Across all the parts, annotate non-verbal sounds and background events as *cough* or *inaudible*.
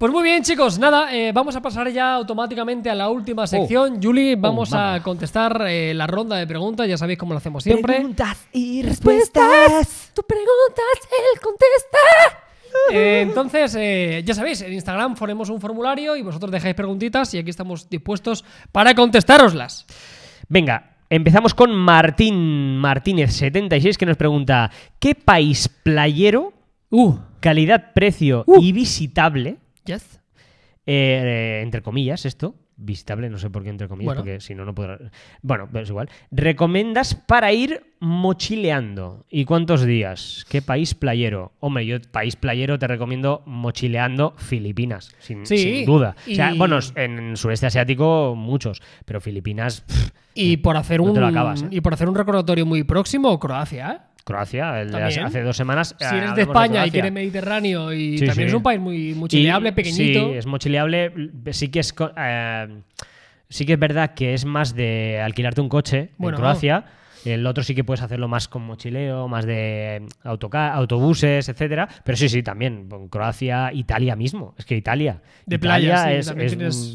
Pues muy bien, chicos, nada, eh, vamos a pasar ya automáticamente a la última oh. sección. Julie, oh, vamos a contestar eh, la ronda de preguntas, ya sabéis cómo lo hacemos siempre. Preguntas y respuestas. Tú preguntas, él contesta. Eh, entonces, ya sabéis, en Instagram ponemos un formulario y vosotros dejáis preguntitas y aquí estamos dispuestos para contestároslas. Venga, empezamos con Martín Martínez76 que nos pregunta, ¿qué país playero, uh. calidad, precio uh. y visitable Yes. Eh, entre comillas, esto. Visitable, no sé por qué entre comillas, porque si no, no podrá. Bueno, es igual. Recomendas para ir mochileando. ¿Y cuántos días? ¿Qué país playero? Hombre, yo país playero te recomiendo mochileando Filipinas, sin, duda. bueno, en sudeste asiático muchos, pero Filipinas. y por hacer un ¿eh? y por hacer un recordatorio muy próximo, Croacia. ¿eh? Croacia, el de hace, dos semanas. Si eh, eres de España y quieres Mediterráneo y también es un país muy mochileable, pequeñito. Sí, es mochileable. Sí que es. Eh, sí que es verdad que es más de alquilarte un coche en Croacia. El otro sí que puedes hacerlo más con mochileo, más de eh, autobuses, etcétera. Pero sí, sí, también Croacia, Italia mismo. Es que Italia. De playa, es,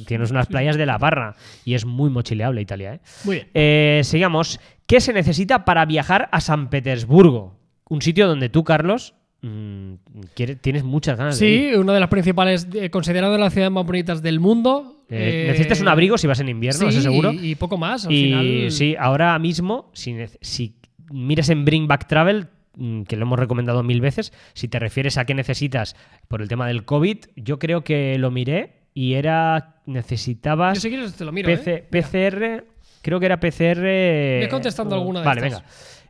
tienes... unas playas de la barra y es muy mochileable Italia. ¿eh? Muy bien. Eh, sigamos. ¿Qué se necesita para viajar a San Petersburgo? Un sitio donde tú, Carlos, mm, tienes muchas ganas de ir. Sí, una de las principales, eh, considerado de las ciudades más bonitas del mundo, eh, necesitas un eh, abrigo si vas en invierno, sí, seguro. Y, poco más, al y, Sí, ahora mismo, si, si miras en Bring Back Travel, mm, que lo hemos recomendado mil veces, si te refieres a qué necesitas por el tema del COVID, yo creo que lo miré y era. Necesitabas. si quieres te lo miro. PCR, ¿eh? creo que era PCR. contestando alguna de Vale, venga.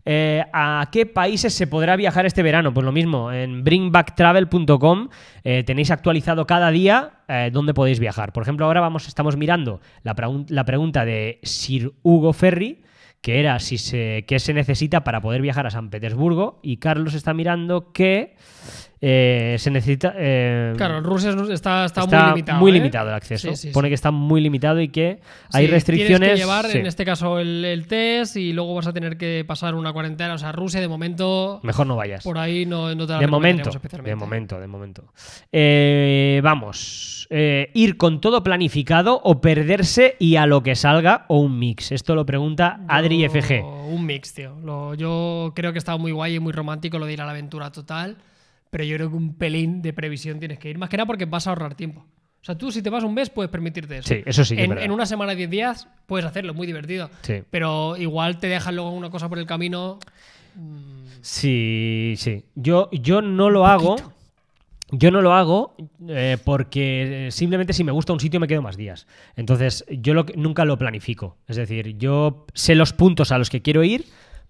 Eh, ¿A qué países se podrá viajar este verano? Pues lo mismo, en bringbacktravel.com eh, tenéis actualizado cada día eh, dónde podéis viajar. Por ejemplo, ahora vamos, estamos mirando la, pregunta de Sir Hugo Ferry, que era si qué se necesita para poder viajar a San Petersburgo, y Carlos está mirando que... Eh, se necesita. Eh, claro, Rusia está, está, muy limitado. Muy ¿eh? limitado el acceso. Pone que está muy limitado y que hay restricciones. Tienes que llevar, en este caso, el, test y luego vas a tener que pasar una cuarentena. O sea, Rusia, de momento. Mejor no vayas. Por ahí no, no te la de momento, especialmente. De momento, de momento. vamos. ir con todo planificado o perderse y a lo que salga o un mix. Esto lo pregunta Adri FG. Un mix, tío. yo creo que está muy guay y muy romántico lo de ir a la aventura total pero yo creo que un pelín de previsión tienes que ir. Más que nada porque vas a ahorrar tiempo. O sea, tú si te vas un mes puedes permitirte eso. Sí, eso sí. en, una semana, 10 días, puedes hacerlo, muy divertido. Pero igual te dejan luego una cosa por el camino. Mm. Sí, sí. Yo, yo no lo hago. Yo no lo hago eh, porque simplemente si me gusta un sitio me quedo más días. Entonces, yo nunca lo planifico. Es decir, yo sé los puntos a los que quiero ir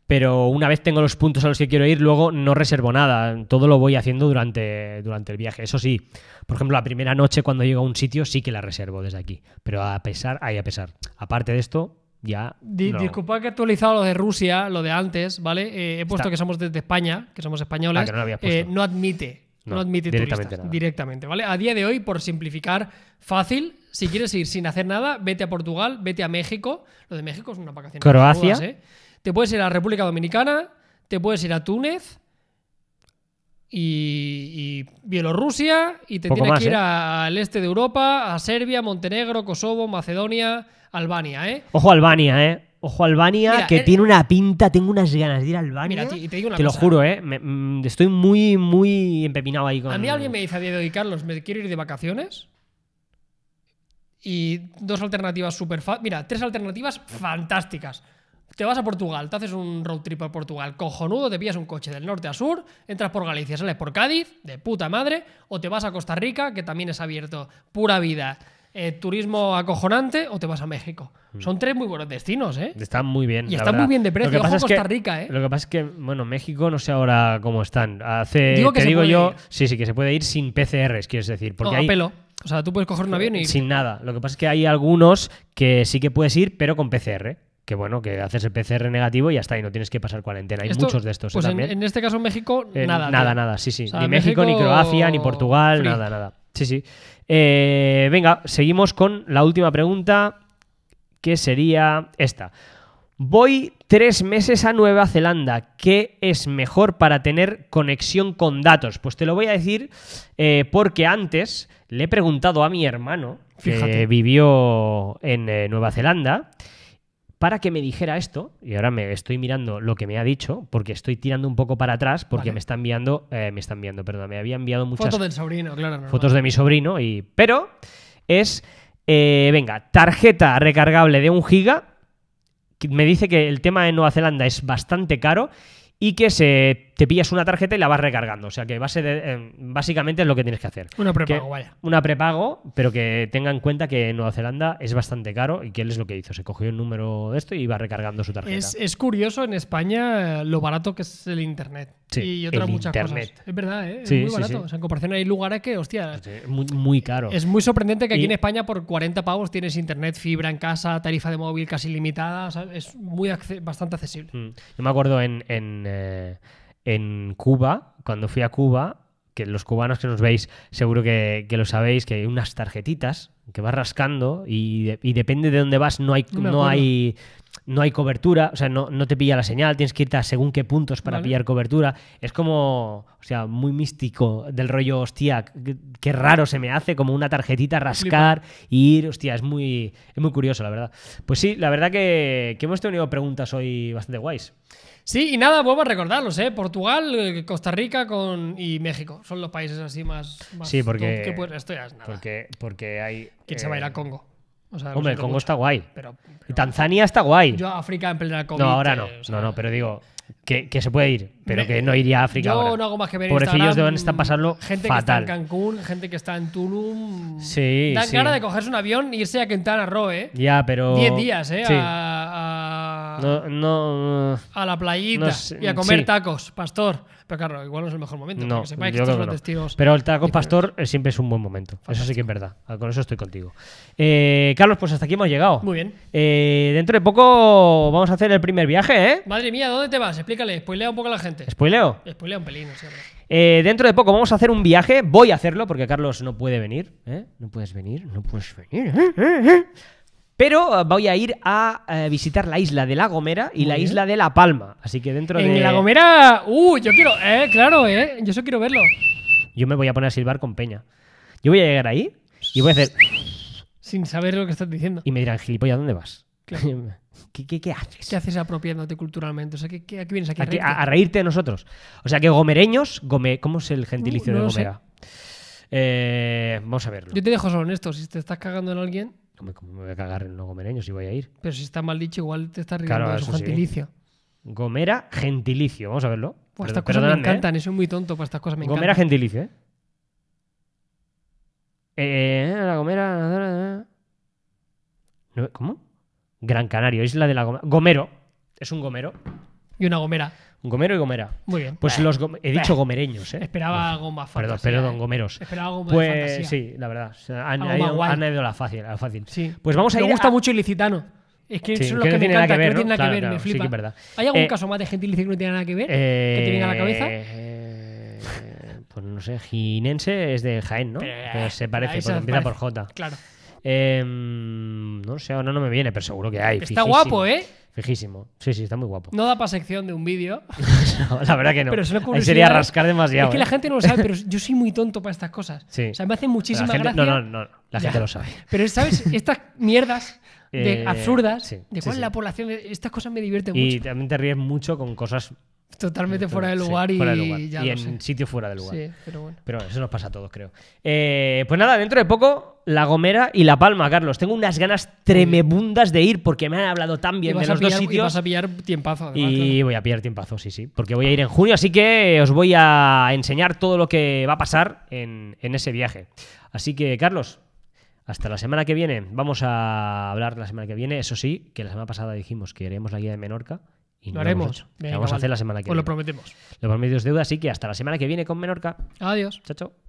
pero una vez tengo los puntos a los que quiero ir, luego no reservo nada. Todo lo voy haciendo durante, durante el viaje. Eso sí, por ejemplo, la primera noche cuando llego a un sitio sí que la reservo desde aquí. Pero a pesar, hay a pesar. Aparte de esto, ya. Disculpad Disculpa que he actualizado lo de Rusia, lo de antes, ¿vale? Eh, he puesto que somos desde España, que somos españoles. Ah, no, eh, no admite no, admite directamente turistas, directamente, ¿vale? A día de hoy, por simplificar, fácil, si quieres ir sin hacer nada, vete a Portugal, vete a México. Lo de México es una vacación. Croacia. ¿eh? Te puedes ir a República Dominicana, te puedes ir a Túnez y, Bielorrusia y te tienes que ir ¿eh? al este de Europa, a Serbia, Montenegro, Kosovo, Macedonia, Albania, ¿eh? Ojo Albania, ¿eh? Ojo Albania, que tiene una pinta, tengo unas ganas de ir a Albania. te, lo juro, ¿eh? Mm, estoy muy, muy empepinado ahí con... A mí alguien me dice a día de Carlos, ¿me quiero ir de vacaciones? Y dos alternativas súper... Mira, tres alternativas fantásticas. Te vas a Portugal, te haces un road trip a Portugal, cojonudo, te pillas un coche del norte a sur, entras por Galicia, sales por Cádiz, de puta madre, o te vas a Costa Rica, que también es abierto, pura vida, eh, turismo acojonante, o te vas a México. Mm. Son tres muy buenos destinos, ¿eh? Están muy bien. Y están muy bien de precio. Lo que pasa es que, Costa Rica, ¿eh? Lo que pasa es que, bueno, México no sé ahora cómo están. Hace, que digo yo, sí, sí, que se puede ir sin PCRs, quiero decir. Porque no, pelo. O sea, tú puedes coger un avión y. Eh, sin nada. Lo que pasa es que hay algunos que sí que puedes ir, pero con PCR que bueno, que haces el PCR negativo y ya está y no tienes que pasar cuarentena. Hay muchos de estos ¿eh, pues en, En, este caso en México, nada. Nada, nada, sí, sí. ni México, ni Croacia, ni Portugal, nada, nada. Sí, sí. venga, seguimos con la última pregunta, que sería esta. Voy tres meses a Nueva Zelanda. ¿Qué es mejor para tener conexión con datos? Pues te lo voy a decir eh, porque antes le he preguntado a mi hermano que vivió en eh, Nueva Zelanda para que me dijera esto, y ahora me estoy mirando lo que me ha dicho, porque estoy tirando un poco para atrás, porque me está enviando, eh, me están enviando, perdón, me había enviado muchas fotos sobrino, claro, fotos de mi sobrino, y pero es, eh, venga, tarjeta recargable de un giga, me dice que el tema de Nueva Zelanda es bastante caro y que se te pillas una tarjeta y la vas recargando. O sea que em, básicamente es lo que tienes que hacer. Una prepago, vaya. Una prepago, pero que tenga en cuenta que en Nueva Zelanda es bastante caro y que él es lo que hizo. Se cogió el número de esto y iba recargando su tarjeta. Es, curioso en España eh, lo barato que es el Internet. Sí, y otras muchas internet. Es verdad, ¿eh? es muy barato. o sea, en comparación hay lugares que, hostia. Muy, muy, caro. Es muy sorprendente que aquí en España por 40 pavos tienes internet, fibra en casa, tarifa de móvil casi limitada. es muy bastante accesible. Mm. Yo me acuerdo en. Eh, en Cuba, cuando fui a Cuba, que los cubanos que nos veis seguro que, lo sabéis, que hay unas tarjetitas que vas rascando y, depende de dónde vas, no hay, no, hay, no hay cobertura, o sea, no, te pilla la señal, tienes que irte a según qué puntos para pillar cobertura. Es como, o sea, muy místico del rollo, hostia, qué raro se me hace, como una tarjetita rascar, y ir, hostia, es muy, muy curioso, la verdad. Pues sí, la verdad que, que hemos tenido preguntas hoy bastante guays. Sí, y nada, vuelvo a recordarlos, ¿eh? Portugal, eh, Costa Rica con... y México. Son los países así más... sí, porque... Esto ya es nada. Porque, porque hay... ¿Quién se va a ir a eh, Congo? Hombre, el Congo está guay. Pero, Tanzania está guay. Yo a África en plena COVID. Eh, no, ahora no. no, no, pero digo... Que, que, se puede ir, pero que no iría a África. Yo no hago más que ver Pobrecillos deben estar pasando Gente que está en Cancún, gente que está en Tulum. Sí. Dan cara ganas de cogerse un avión y e irse a Quintana Roo, ¿eh? Ya, pero. 10 días, ¿eh? Sí a, no, a la playita y a comer tacos, pastor. Pero claro, igual no es el mejor momento, Pero el taco pastor eh, siempre es un buen momento. Eso sí que es verdad. Ah, con eso estoy contigo. Eh, Carlos, pues hasta aquí hemos llegado. Muy bien. Eh, dentro de poco vamos a hacer el primer viaje, Madre mía, ¿dónde te vas? Explícale, spoilea un poco a la gente. ¿Spoileo? Spoilea un pelín, dentro de poco vamos a hacer un viaje. Voy a hacerlo porque Carlos no puede venir. No puedes venir, no puedes venir. ¿eh? Pero ah, voy a ir a eh, visitar la isla de La Gomera y la isla de La Palma. Así que dentro de. La Gomera. Uh, yo quiero. Eh, claro, eh. Yo eso quiero verlo. Yo me voy a poner a silbar con Peña. Yo voy a llegar ahí y voy a hacer. Sin saber lo que estás diciendo. Y me dirán, gilipollas, ¿a dónde vas? *laughs* ¿Qué, haces? ¿Qué haces apropiándote culturalmente? O sea, ¿qué, a qué vienes aquí? A, reírte? reírte? de nosotros. O sea, que gomereños, ¿cómo es el uh, gentilicio de gomera? Eh, vamos a verlo. Yo te dejo solo en esto. Si te estás cagando en alguien, me voy a cagar en los gomereños y voy a ir. Pero si está mal dicho, igual te está riendo claro, de su gentilicio. Gomera gentilicio, vamos a verlo. Pues estas cosas me ¿eh? encantan, eso es muy tonto para estas cosas me Gomera gentilicio, ¿eh? Eh, ¿eh? eh, la Gomera. ¿Cómo? Gran Canario, isla de la Gomera. Gomero. Es un gomero. Y una gomera. Gomero y Gomera. Muy bien. Pues los he dicho gomereños, ¿eh? Esperaba más fácil. Perdón, perdón, ¿eh? gomeros. Esperaba Gomba pues, Sí, la verdad. Han, ha ido, a la fácil. la fácil. Sí. Pues vamos a ir. Me gusta mucho Ilicitano. Es que son los que, no me encanta, que, ver, no, tiene nada que ver, me flipa. Sí es verdad. ¿Hay algún eh, caso más de gente Ilicitano que no tiene nada que ver? ¿Que te eh, venga a la cabeza? pues no sé, Ginense es de Jaén, ¿no? se parece, porque empieza por J. Claro. Em, no sé, ahora no me viene, pero seguro que hay. Está guapo, ¿eh? Fijísimo. Sí, sí, está muy guapo. No da para sección de un vídeo. *laughs* no, la verdad que no. Pero Ahí sería rascar demasiado. Es que la ¿eh? gente no lo sabe, pero *laughs* yo soy muy tonto para estas cosas. Sí. O sea, me hace muchísima gente, gracia. No, no, no. La gente lo sabe. Pero, ¿sabes? *laughs* Estas mierdas eh, absurdas, de cuál es la población, estas cosas me divierten mucho. Y también te ríes mucho con cosas totalmente eh, fuera de lugar y, en sitio fuera de lugar. Sí, pero bueno. Pero eso nos pasa a todos, creo. Eh, pues nada, dentro de poco, La Gomera y La Palma, Carlos. Tengo unas ganas tremebundas de ir porque me han hablado tan bien de los dos sitios. Y vas a pillar tiempazo. y voy a pillar tiempazo, sí, sí. Porque voy a ir en junio, así que os voy a enseñar todo lo que va a pasar en, en ese viaje. Así que, Carlos, hasta la semana que viene. Vamos a hablar la semana que viene. Eso sí, que la semana pasada dijimos que haremos la guía de Menorca lo haremos. Lo vamos a hacer la semana que viene. Os lo prometemos. Lo prometemos, deuda, así que hasta la semana que viene con Menorca. Adiós. Chao, chao.